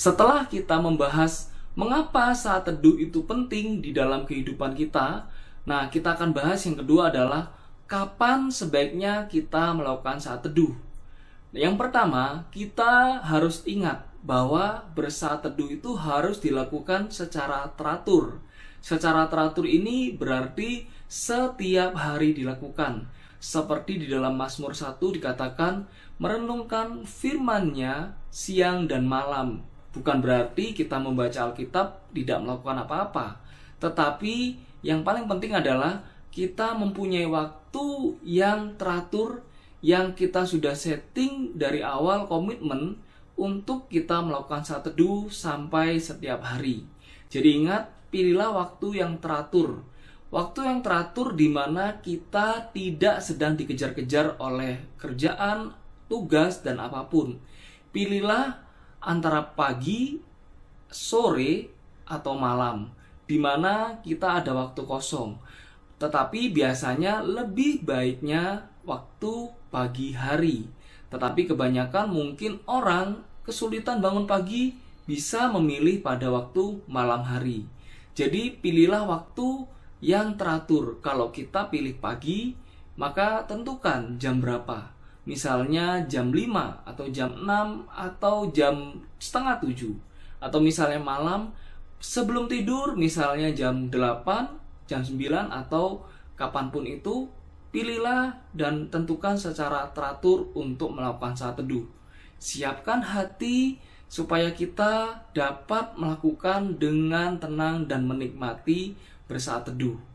Setelah kita membahas mengapa saat teduh itu penting di dalam kehidupan kita, nah kita akan bahas yang kedua adalah kapan sebaiknya kita melakukan saat teduh. Yang pertama, kita harus ingat bahwa bersaat teduh itu harus dilakukan secara teratur. Secara teratur ini berarti setiap hari dilakukan. Seperti di dalam Mazmur 1 dikatakan, merenungkan Firman-Nya siang dan malam. Bukan berarti kita membaca Alkitab tidak melakukan apa-apa, tetapi yang paling penting adalah kita mempunyai waktu yang teratur yang kita sudah setting dari awal komitmen untuk kita melakukan saat teduh sampai setiap hari. Jadi ingat, pilihlah waktu yang teratur. Waktu yang teratur di mana kita tidak sedang dikejar-kejar oleh kerjaan, tugas, dan apapun. Pilihlah antara pagi, sore, atau malam, di mana kita ada waktu kosong. Tetapi biasanya lebih baiknya waktu pagi hari. Tetapi kebanyakan mungkin orang kesulitan bangun pagi bisa memilih pada waktu malam hari. Jadi pilihlah waktu yang teratur. Kalau kita pilih pagi, maka tentukan jam berapa misalnya jam 5 atau jam 6 atau jam setengah 7 atau misalnya malam sebelum tidur misalnya jam 8, jam 9 atau kapanpun itu pilihlah dan tentukan secara teratur untuk melakukan saat teduh. Siapkan hati supaya kita dapat melakukan dengan tenang dan menikmati bersaat teduh.